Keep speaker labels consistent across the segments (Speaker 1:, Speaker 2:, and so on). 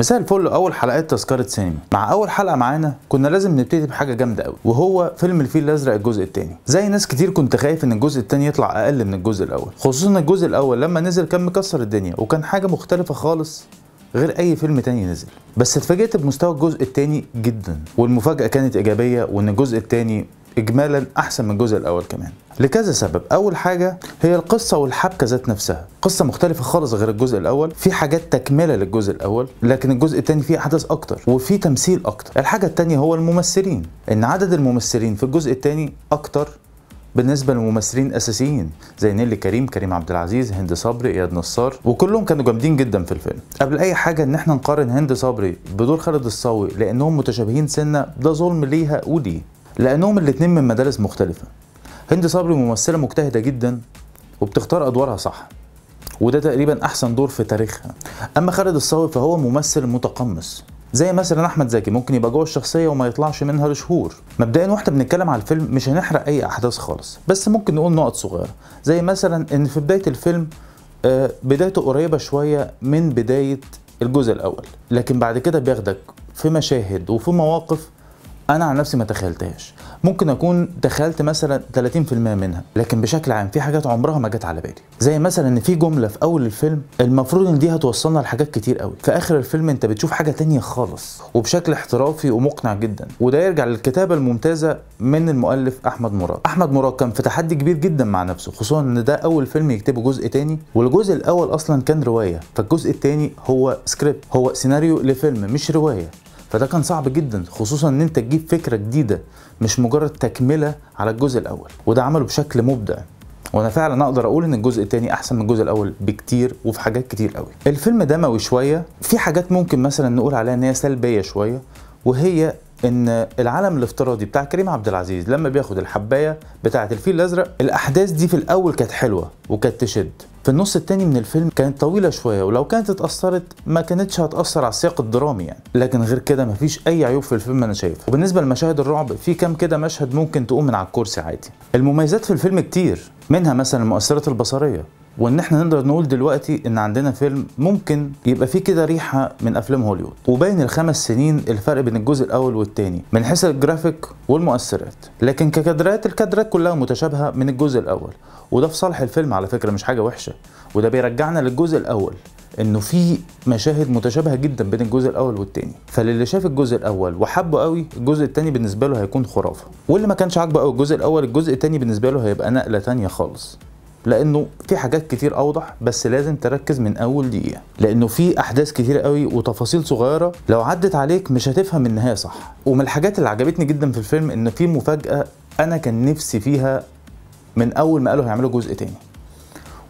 Speaker 1: مساء الفل اول حلقات تذكره سينما مع اول حلقه معانا كنا لازم نبتدي بحاجه جامده قوي وهو فيلم الفيل الازرق الجزء الثاني زي ناس كتير كنت خايف ان الجزء الثاني يطلع اقل من الجزء الاول خصوصا الجزء الاول لما نزل كان مكسر الدنيا وكان حاجه مختلفه خالص غير اي فيلم تاني نزل بس اتفاجئت بمستوى الجزء التاني جدا والمفاجاه كانت ايجابيه وان الجزء التاني اجمالا احسن من الجزء الاول كمان لكذا سبب اول حاجه هي القصه والحبكه ذات نفسها قصه مختلفه خالص غير الجزء الاول في حاجات تكمله للجزء الاول لكن الجزء الثاني فيه احداث اكتر وفي تمثيل اكتر الحاجه الثانيه هو الممثلين ان عدد الممثلين في الجزء الثاني اكتر بالنسبه لممثلين اساسيين زي نيلي كريم كريم عبد العزيز هند صبري اياد نصار وكلهم كانوا جامدين جدا في الفيلم قبل اي حاجه ان احنا نقارن هند صبري بدور خالد الصاوي لانهم متشابهين سنه ده ظلم ليها وليه لأنهم الاتنين من مدارس مختلفة هند صبري ممثلة مجتهدة جدا وبتختار أدوارها صح وده تقريبا أحسن دور في تاريخها أما خالد الصاوي فهو ممثل متقمص زي مثلا احمد زكي ممكن يبقى جوه الشخصيه وما يطلعش منها لشهور مبدئيا واحنا بنتكلم على الفيلم مش هنحرق اي احداث خالص بس ممكن نقول نقط صغيره زي مثلا ان في بدايه الفيلم آه، بدايته قريبه شويه من بدايه الجزء الاول لكن بعد كده بياخدك في مشاهد وفي مواقف انا عن نفسي ما تخيلتهاش ممكن اكون تخيلت مثلا 30% منها لكن بشكل عام في حاجات عمرها ما جت على بالي زي مثلا ان في جمله في اول الفيلم المفروض ان دي هتوصلنا لحاجات كتير قوي في اخر الفيلم انت بتشوف حاجه تانية خالص وبشكل احترافي ومقنع جدا وده يرجع للكتابه الممتازه من المؤلف احمد مراد احمد مراد كان في تحدي كبير جدا مع نفسه خصوصا ان ده اول فيلم يكتبه جزء تاني والجزء الاول اصلا كان روايه فالجزء التاني هو سكريبت هو سيناريو لفيلم مش روايه فده كان صعب جدا خصوصا ان انت تجيب فكره جديده مش مجرد تكمله على الجزء الاول وده عمله بشكل مبدع وانا فعلا اقدر اقول ان الجزء الثاني احسن من الجزء الاول بكتير وفي حاجات كتير قوي الفيلم دموي شويه في حاجات ممكن مثلا نقول عليها ان هي سلبيه شويه وهي ان العالم الافتراضي بتاع كريم عبد العزيز لما بياخد الحبايه بتاعه الفيل الازرق الاحداث دي في الاول كانت حلوه وكانت تشد في النص التاني من الفيلم كانت طويلة شوية ولو كانت اتأثرت ما كانتش هتأثر على السياق الدرامي يعني لكن غير كده مفيش أي عيوب في الفيلم أنا شايفه وبالنسبة لمشاهد الرعب في كام كده مشهد ممكن تقوم من على الكرسي عادي المميزات في الفيلم كتير منها مثلا المؤثرات البصرية وان احنا نقدر نقول دلوقتي ان عندنا فيلم ممكن يبقى فيه كده ريحه من افلام هوليوود وباين الخمس سنين الفرق بين الجزء الاول والثاني من حيث الجرافيك والمؤثرات لكن ككادرات الكادرات كلها متشابهه من الجزء الاول وده في صالح الفيلم على فكره مش حاجه وحشه وده بيرجعنا للجزء الاول انه في مشاهد متشابهه جدا بين الجزء الاول والثاني فللي شاف الجزء الاول وحبه قوي الجزء الثاني بالنسبه له هيكون خرافه واللي ما كانش عاجبه قوي الجزء الاول الجزء الثاني بالنسبه له هيبقى نقله ثانيه خالص لانه في حاجات كتير اوضح بس لازم تركز من اول دقيقه لانه في احداث كتير قوي وتفاصيل صغيره لو عدت عليك مش هتفهم النهايه صح ومن الحاجات اللي عجبتني جدا في الفيلم ان في مفاجاه انا كان نفسي فيها من اول ما قالوا هيعملوا جزء تاني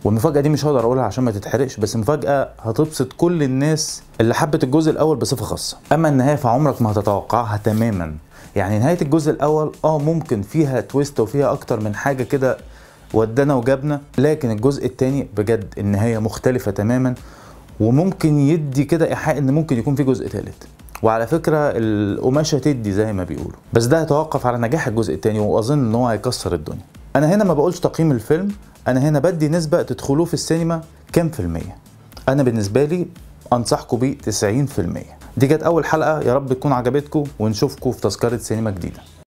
Speaker 1: والمفاجاه دي مش هقدر اقولها عشان ما تتحرقش بس مفاجاه هتبسط كل الناس اللي حبت الجزء الاول بصفه خاصه اما النهايه فعمرك ما هتتوقعها تماما يعني نهايه الجزء الاول اه ممكن فيها تويست وفيها اكتر من حاجه كده ودانا وجابنا لكن الجزء الثاني بجد النهايه مختلفه تماما وممكن يدي كده ايحاء ان ممكن يكون في جزء ثالث وعلى فكره القماشه تدي زي ما بيقولوا بس ده هيتوقف على نجاح الجزء الثاني واظن ان هو هيكسر الدنيا انا هنا ما بقولش تقييم الفيلم انا هنا بدي نسبه تدخلوه في السينما كام في الميه انا بالنسبه لي انصحكم بيه 90% دي كانت اول حلقه يا رب تكون عجبتكم ونشوفكم في تذكره سينما جديده